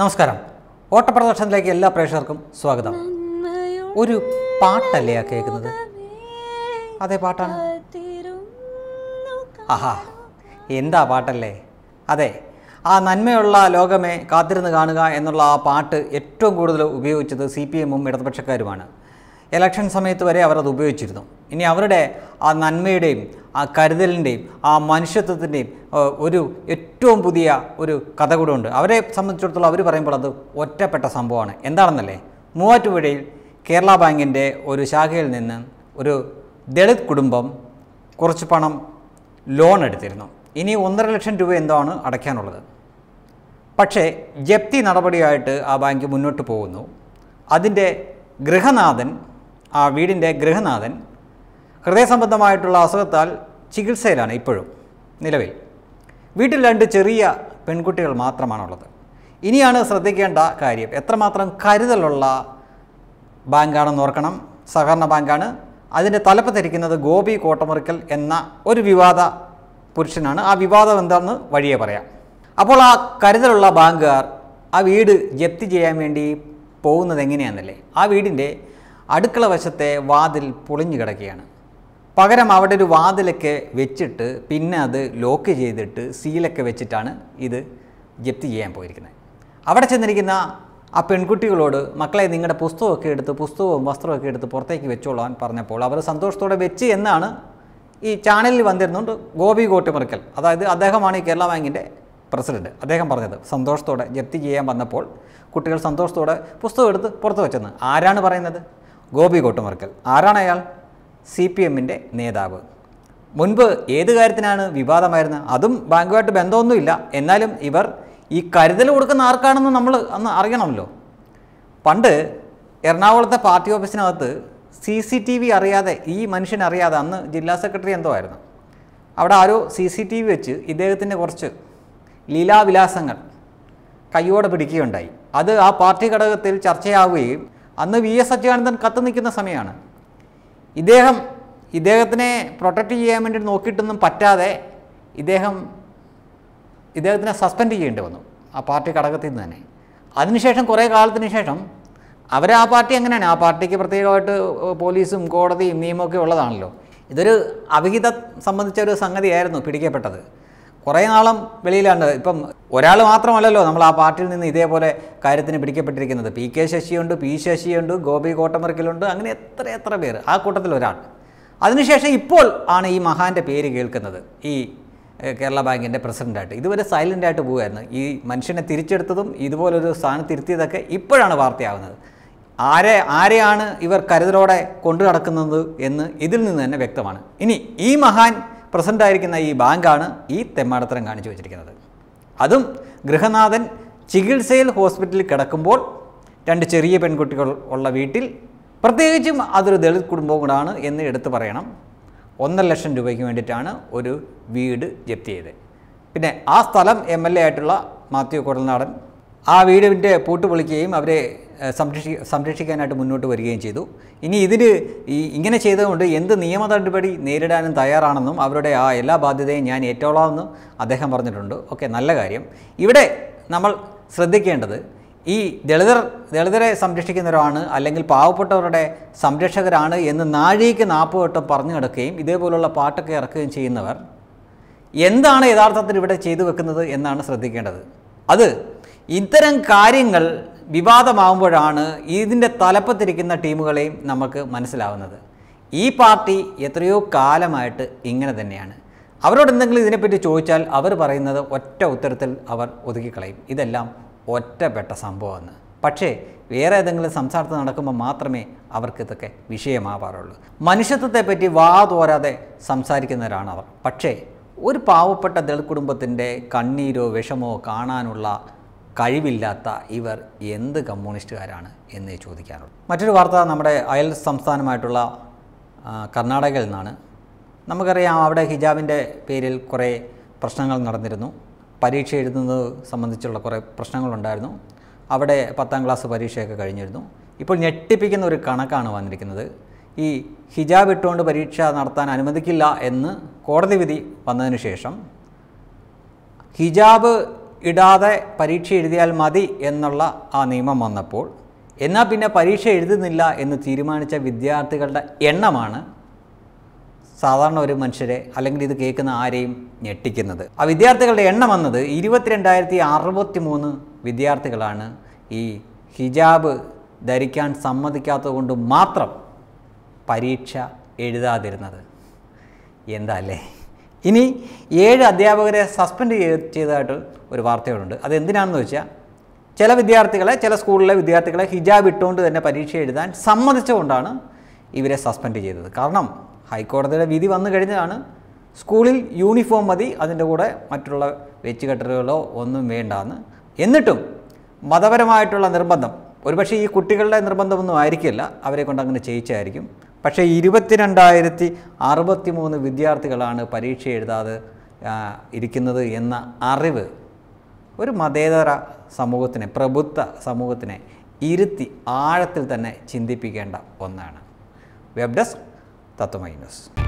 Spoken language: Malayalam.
നമസ്കാരം ഓട്ടപ്രദർശനത്തിലേക്ക് എല്ലാ പ്രേക്ഷകർക്കും സ്വാഗതം ഒരു പാട്ടല്ലേ ആ കേൾക്കുന്നത് അതേ പാട്ടാണ് ആഹാ എന്താ പാട്ടല്ലേ അതെ ആ നന്മയുള്ള ലോകമേ കാത്തിരുന്ന് കാണുക എന്നുള്ള ആ പാട്ട് ഏറ്റവും കൂടുതൽ ഉപയോഗിച്ചത് സി പി എമ്മും ഇടതുപക്ഷക്കാരുമാണ് ഇലക്ഷൻ സമയത്ത് വരെ അവർ അത് ഉപയോഗിച്ചിരുന്നു ഇനി അവരുടെ ആ നന്മയുടെയും ആ കരുതലിൻ്റെയും ആ മനുഷ്യത്വത്തിൻ്റെയും ഒരു ഏറ്റവും പുതിയ ഒരു കഥ കൂടെ ഉണ്ട് അവരെ സംബന്ധിച്ചിടത്തോളം അവർ പറയുമ്പോൾ അത് ഒറ്റപ്പെട്ട സംഭവമാണ് എന്താണെന്നല്ലേ മൂവാറ്റുപുഴയിൽ കേരള ബാങ്കിൻ്റെ ഒരു ശാഖയിൽ നിന്ന് ഒരു ദളിത് കുടുംബം കുറച്ച് പണം ലോൺ എടുത്തിരുന്നു ഇനി ഒന്നര ലക്ഷം രൂപ എന്താണ് അടയ്ക്കാനുള്ളത് പക്ഷേ ജപ്തി നടപടിയായിട്ട് ആ ബാങ്ക് മുന്നോട്ട് പോകുന്നു അതിൻ്റെ ഗൃഹനാഥൻ ആ വീടിൻ്റെ ഗൃഹനാഥൻ ഹൃദയസംബന്ധമായിട്ടുള്ള അസുഖത്താൽ ചികിത്സയിലാണ് ഇപ്പോഴും നിലവിൽ വീട്ടിൽ രണ്ട് ചെറിയ പെൺകുട്ടികൾ മാത്രമാണുള്ളത് ഇനിയാണ് ശ്രദ്ധിക്കേണ്ട കാര്യം എത്രമാത്രം കരുതലുള്ള ബാങ്കാണെന്ന് ഓർക്കണം സഹകരണ ബാങ്കാണ് അതിൻ്റെ തലപ്പത്തിരിക്കുന്നത് ഗോപി കോട്ടമുറിക്കൽ എന്ന ഒരു വിവാദ പുരുഷനാണ് ആ വിവാദം എന്താണെന്ന് വഴിയെ പറയാം അപ്പോൾ ആ കരുതലുള്ള ബാങ്കുകാർ ആ വീട് ജപ്തി ചെയ്യാൻ വേണ്ടി പോകുന്നത് എങ്ങനെയാണെന്നല്ലേ ആ വീടിൻ്റെ അടുക്കള വശത്തെ വാതിൽ പൊളിഞ്ഞു കിടക്കുകയാണ് പകരം അവിടെ ഒരു വാതിലൊക്കെ വെച്ചിട്ട് പിന്നെ അത് ലോക്ക് ചെയ്തിട്ട് സീലൊക്കെ വെച്ചിട്ടാണ് ഇത് ജപ്തി ചെയ്യാൻ പോയിരിക്കുന്നത് അവിടെ ചെന്നിരിക്കുന്ന ആ പെൺകുട്ടികളോട് മക്കളെ നിങ്ങളുടെ പുസ്തകമൊക്കെ എടുത്ത് പുസ്തകവും വസ്ത്രമൊക്കെ എടുത്ത് പുറത്തേക്ക് വെച്ചോളാൻ പറഞ്ഞപ്പോൾ അവർ സന്തോഷത്തോടെ വെച്ച് എന്നാണ് ഈ ചാനലിൽ വന്നിരുന്നുകൊണ്ട് ഗോപി കോട്ടുമറിക്കൽ അതായത് അദ്ദേഹമാണ് ഈ കേരള ബാങ്കിൻ്റെ പ്രസിഡന്റ് അദ്ദേഹം പറഞ്ഞത് സന്തോഷത്തോടെ ജപ്തി ചെയ്യാൻ വന്നപ്പോൾ കുട്ടികൾ സന്തോഷത്തോടെ പുസ്തകം എടുത്ത് പുറത്ത് വെച്ചെന്ന് ആരാണ് പറയുന്നത് ഗോപി കോട്ടുമർക്കൽ ആരാണ് അയാൾ സി പി എമ്മിൻ്റെ നേതാവ് മുൻപ് ഏത് കാര്യത്തിനാണ് വിവാദമായിരുന്നത് അതും ബാങ്കുമായിട്ട് ബന്ധമൊന്നുമില്ല എന്നാലും ഇവർ ഈ കരുതൽ കൊടുക്കുന്ന ആർക്കാണെന്ന് നമ്മൾ അന്ന് അറിയണമല്ലോ പണ്ട് എറണാകുളത്തെ പാർട്ടി ഓഫീസിനകത്ത് സി സി ടി വി അറിയാതെ ഈ മനുഷ്യനറിയാതെ അറിയാതെ അന്ന് ജില്ലാ സെക്രട്ടറി എന്തോ ആയിരുന്നു അവിടെ ആരോ സി സി ടി വി വെച്ച് ഇദ്ദേഹത്തിൻ്റെ കുറച്ച് ലീലാവിലാസങ്ങൾ കയ്യോടെ പിടിക്കുകയുണ്ടായി അത് ആ പാർട്ടി ഘടകത്തിൽ ചർച്ചയാവുകയും അന്ന് വി എസ് അച്യുതാനന്ദൻ കത്ത് നിൽക്കുന്ന സമയമാണ് ഇദ്ദേഹം ഇദ്ദേഹത്തിനെ പ്രൊട്ടക്റ്റ് ചെയ്യാൻ വേണ്ടി നോക്കിയിട്ടൊന്നും പറ്റാതെ ഇദ്ദേഹം ഇദ്ദേഹത്തിനെ സസ്പെൻഡ് ചെയ്യേണ്ടി വന്നു ആ പാർട്ടി ഘടകത്തിൽ നിന്ന് തന്നെ അതിനുശേഷം കുറേ കാലത്തിന് ശേഷം അവർ ആ പാർട്ടി എങ്ങനെയാണ് ആ പാർട്ടിക്ക് പ്രത്യേകമായിട്ട് പോലീസും കോടതിയും നിയമമൊക്കെ ഉള്ളതാണല്ലോ ഇതൊരു അവിഹിതം സംബന്ധിച്ച ഒരു സംഗതിയായിരുന്നു പിടിക്കപ്പെട്ടത് കുറേ നാളും വെളിയിലാണ് ഇപ്പം ഒരാൾ മാത്രമല്ലല്ലോ നമ്മൾ ആ പാർട്ടിയിൽ നിന്ന് ഇതേപോലെ കാര്യത്തിന് പിടിക്കപ്പെട്ടിരിക്കുന്നത് പി കെ ശശിയുണ്ട് പി ശശിയുണ്ട് ഗോപി കോട്ടമർക്കിലുണ്ട് അങ്ങനെ എത്ര എത്ര പേര് ആ കൂട്ടത്തിൽ ഒരാൾ അതിനുശേഷം ഇപ്പോൾ ആണ് ഈ മഹാൻ്റെ പേര് കേൾക്കുന്നത് ഈ കേരള ബാങ്കിൻ്റെ പ്രസിഡൻ്റായിട്ട് ഇതുവരെ സൈലൻ്റായിട്ട് പോവുമായിരുന്നു ഈ മനുഷ്യനെ തിരിച്ചെടുത്തതും ഇതുപോലൊരു സ്ഥാനത്തിരുത്തിയതൊക്കെ ഇപ്പോഴാണ് വാർത്തയാവുന്നത് ആരെ ആരെയാണ് ഇവർ കരുതലോടെ കൊണ്ടു നടക്കുന്നത് എന്ന് ഇതിൽ നിന്ന് തന്നെ വ്യക്തമാണ് ഇനി ഈ മഹാൻ പ്രസൻ്റായിരിക്കുന്ന ആയിരിക്കുന്ന ഈ ബാങ്കാണ് ഈ തെമ്മാടത്തരം കാണിച്ചു വച്ചിരിക്കുന്നത് അതും ഗൃഹനാഥൻ ചികിത്സയിൽ ഹോസ്പിറ്റലിൽ കിടക്കുമ്പോൾ രണ്ട് ചെറിയ പെൺകുട്ടികൾ ഉള്ള വീട്ടിൽ പ്രത്യേകിച്ചും അതൊരു ദളിത് കുടുംബവും കൂടാണ് എന്ന് എടുത്തു പറയണം ഒന്നര ലക്ഷം രൂപയ്ക്ക് വേണ്ടിയിട്ടാണ് ഒരു വീട് ജപ്തി ചെയ്തത് പിന്നെ ആ സ്ഥലം എം എൽ എ ആയിട്ടുള്ള മാത്യു കുടൽനാടൻ ആ വീടിൻ്റെ പൂട്ടുപൊളിക്കുകയും അവരെ സംരക്ഷി സംരക്ഷിക്കാനായിട്ട് മുന്നോട്ട് വരികയും ചെയ്തു ഇനി ഇതിന് ഈ ഇങ്ങനെ ചെയ്തുകൊണ്ട് എന്ത് നിയമ നടപടി നേരിടാനും തയ്യാറാണെന്നും അവരുടെ ആ എല്ലാ ബാധ്യതയും ഞാൻ ഏറ്റോളാമെന്നും അദ്ദേഹം പറഞ്ഞിട്ടുണ്ട് ഓക്കെ നല്ല കാര്യം ഇവിടെ നമ്മൾ ശ്രദ്ധിക്കേണ്ടത് ഈ ദളിതർ ദളിതരെ സംരക്ഷിക്കുന്നവരാണ് അല്ലെങ്കിൽ പാവപ്പെട്ടവരുടെ സംരക്ഷകരാണ് എന്ന് നാഴിക്ക് നാൽപ്പത് വട്ടം പറഞ്ഞു കിടക്കുകയും ഇതേപോലുള്ള പാട്ടൊക്കെ ഇറക്കുകയും ചെയ്യുന്നവർ എന്താണ് യഥാർത്ഥത്തിൽ ഇവിടെ ചെയ്തു വെക്കുന്നത് എന്നാണ് ശ്രദ്ധിക്കേണ്ടത് അത് ഇത്തരം കാര്യങ്ങൾ വിവാദമാവുമ്പോഴാണ് ഇതിൻ്റെ തലപ്പത്തിരിക്കുന്ന ടീമുകളെയും നമുക്ക് മനസ്സിലാവുന്നത് ഈ പാർട്ടി എത്രയോ കാലമായിട്ട് ഇങ്ങനെ തന്നെയാണ് അവരോട് എന്തെങ്കിലും ഇതിനെപ്പറ്റി ചോദിച്ചാൽ അവർ പറയുന്നത് ഒറ്റ ഉത്തരത്തിൽ അവർ ഒതുക്കിക്കളയും ഇതെല്ലാം ഒറ്റപ്പെട്ട സംഭവമാണ് പക്ഷേ വേറെ ഏതെങ്കിലും സംസാരത്തിൽ നടക്കുമ്പോൾ മാത്രമേ അവർക്ക് ഇതൊക്കെ വിഷയമാവാറുള്ളൂ മനുഷ്യത്വത്തെപ്പറ്റി വാ തോരാതെ സംസാരിക്കുന്നവരാണ് അവർ പക്ഷേ ഒരു പാവപ്പെട്ട ദളിത് കുടുംബത്തിൻ്റെ കണ്ണീരോ വിഷമോ കാണാനുള്ള കഴിവില്ലാത്ത ഇവർ എന്ത് കമ്മ്യൂണിസ്റ്റുകാരാണ് എന്ന് ചോദിക്കാറുള്ളൂ മറ്റൊരു വാർത്ത നമ്മുടെ അയൽ സംസ്ഥാനമായിട്ടുള്ള കർണാടകയിൽ നിന്നാണ് നമുക്കറിയാം അവിടെ ഹിജാബിൻ്റെ പേരിൽ കുറേ പ്രശ്നങ്ങൾ നടന്നിരുന്നു പരീക്ഷ എഴുതുന്നത് സംബന്ധിച്ചുള്ള കുറേ പ്രശ്നങ്ങളുണ്ടായിരുന്നു അവിടെ പത്താം ക്ലാസ് പരീക്ഷയൊക്കെ കഴിഞ്ഞിരുന്നു ഇപ്പോൾ ഞെട്ടിപ്പിക്കുന്ന ഒരു കണക്കാണ് വന്നിരിക്കുന്നത് ഈ ഹിജാബ് ഇട്ടുകൊണ്ട് പരീക്ഷ നടത്താൻ അനുവദിക്കില്ല എന്ന് കോടതി വിധി വന്നതിന് ശേഷം ഹിജാബ് ഇടാതെ പരീക്ഷ എഴുതിയാൽ മതി എന്നുള്ള ആ നിയമം വന്നപ്പോൾ എന്നാൽ പിന്നെ പരീക്ഷ എഴുതുന്നില്ല എന്ന് തീരുമാനിച്ച വിദ്യാർത്ഥികളുടെ എണ്ണമാണ് സാധാരണ ഒരു മനുഷ്യരെ അല്ലെങ്കിൽ ഇത് കേൾക്കുന്ന ആരെയും ഞെട്ടിക്കുന്നത് ആ വിദ്യാർത്ഥികളുടെ എണ്ണം വന്നത് ഇരുപത്തിരണ്ടായിരത്തി അറുപത്തി മൂന്ന് വിദ്യാർത്ഥികളാണ് ഈ ഹിജാബ് ധരിക്കാൻ കൊണ്ട് മാത്രം പരീക്ഷ എഴുതാതിരുന്നത് എന്താ അല്ലേ ഇനി ഏഴ് അധ്യാപകരെ സസ്പെൻഡ് ചെയ്തതായിട്ട് ഒരു വാർത്തയോടുണ്ട് അതെന്തിനാണെന്ന് വെച്ചാൽ ചില വിദ്യാർത്ഥികളെ ചില സ്കൂളിലെ വിദ്യാർത്ഥികളെ ഹിജാബ് ഇട്ടുകൊണ്ട് തന്നെ പരീക്ഷ എഴുതാൻ സമ്മതിച്ചുകൊണ്ടാണ് ഇവരെ സസ്പെൻഡ് ചെയ്തത് കാരണം ഹൈക്കോടതിയുടെ വിധി വന്നു കഴിഞ്ഞതാണ് സ്കൂളിൽ യൂണിഫോം മതി അതിൻ്റെ കൂടെ മറ്റുള്ള വെച്ചുകെട്ടലുകളോ ഒന്നും വേണ്ടാന്ന് എന്നിട്ടും മതപരമായിട്ടുള്ള നിർബന്ധം ഒരുപക്ഷേ ഈ കുട്ടികളുടെ നിർബന്ധമൊന്നും ആയിരിക്കില്ല അവരെ കൊണ്ട് അങ്ങനെ ചെയ്യിച്ചായിരിക്കും പക്ഷേ ഇരുപത്തിരണ്ടായിരത്തി അറുപത്തി മൂന്ന് വിദ്യാർത്ഥികളാണ് പരീക്ഷ എഴുതാതെ ഇരിക്കുന്നത് എന്ന അറിവ് ഒരു മതേതര സമൂഹത്തിനെ പ്രബുദ്ധ സമൂഹത്തിനെ ഇരുത്തി ആഴത്തിൽ തന്നെ ചിന്തിപ്പിക്കേണ്ട ഒന്നാണ് വെബ് ഡെസ്ക് തത്വമൈ ന്യൂസ്